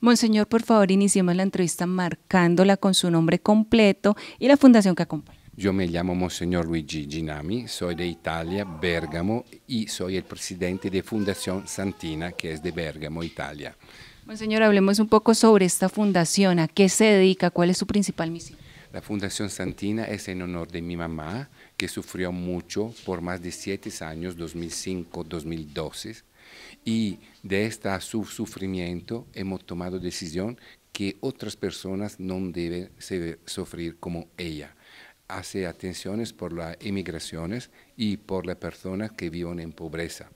Monseñor, por favor, iniciemos la entrevista marcándola con su nombre completo y la fundación que acompaña. Yo me llamo Monseñor Luigi Ginami, soy de Italia, Bérgamo, y soy el presidente de Fundación Santina, que es de Bergamo, Italia. Monseñor, hablemos un poco sobre esta fundación, a qué se dedica, cuál es su principal misión. La Fundación Santina es en honor de mi mamá, que sufrió mucho por más de siete años, 2005-2012, y de este sufrimiento hemos tomado decisión que otras personas no deben sufrir como ella. Hace atenciones por las emigraciones y por las personas que viven en pobreza.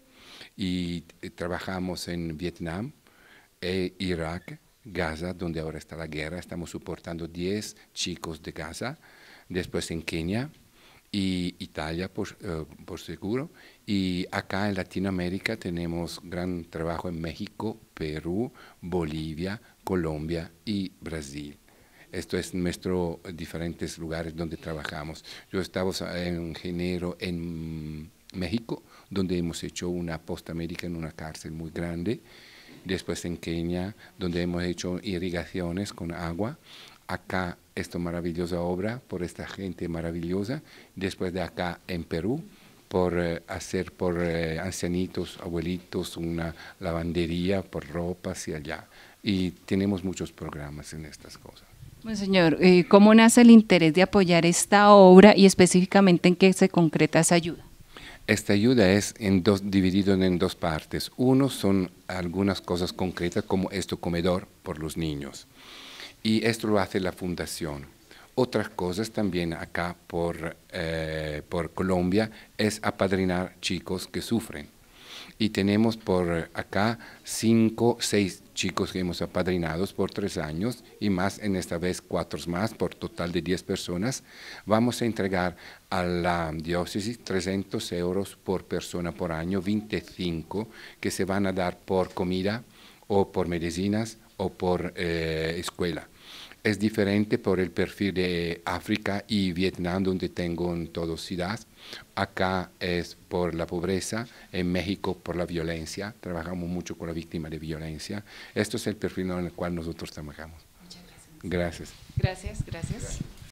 Y eh, trabajamos en Vietnam, e Irak, Gaza, donde ahora está la guerra. Estamos soportando 10 chicos de Gaza. Después en Kenia, y Italia, eh, por, seguro. Y acá en Latinoamérica tenemos gran trabajo en México, Perú, Bolivia, Colombia y Brasil. Esto es nuestro diferentes lugares donde trabajamos. Yo estaba en enero en México, donde hemos hecho una postamérica en una cárcel muy grande. Después en Kenia, donde hemos hecho irrigaciones con agua acá esta maravillosa obra, por esta gente maravillosa, después de acá en Perú, por eh, hacer por eh, ancianitos, abuelitos, una lavandería, por ropa y allá. Y tenemos muchos programas en estas cosas. Buen señor, eh, ¿cómo nace el interés de apoyar esta obra y específicamente en qué se concreta esa ayuda? Esta ayuda es en dos, dividido en dos partes. Uno son algunas cosas concretas como esto comedor por los niños y esto lo hace la fundación. Otras cosas también acá por, eh, por Colombia es apadrinar chicos que sufren. Y tenemos por acá cinco, seis chicos que hemos apadrinado por tres años y más, en esta vez cuatro más, por total de diez personas. Vamos a entregar a la diócesis 300 euros por persona por año, 25 que se van a dar por comida, o por medicinas o por eh, escuela. Es diferente por el perfil de África y Vietnam, donde tengo en ciudades. Acá es por la pobreza, en México por la violencia. Trabajamos mucho con la víctima de violencia. Esto es el perfil en el cual nosotros trabajamos. Muchas gracias. Gracias, gracias. gracias.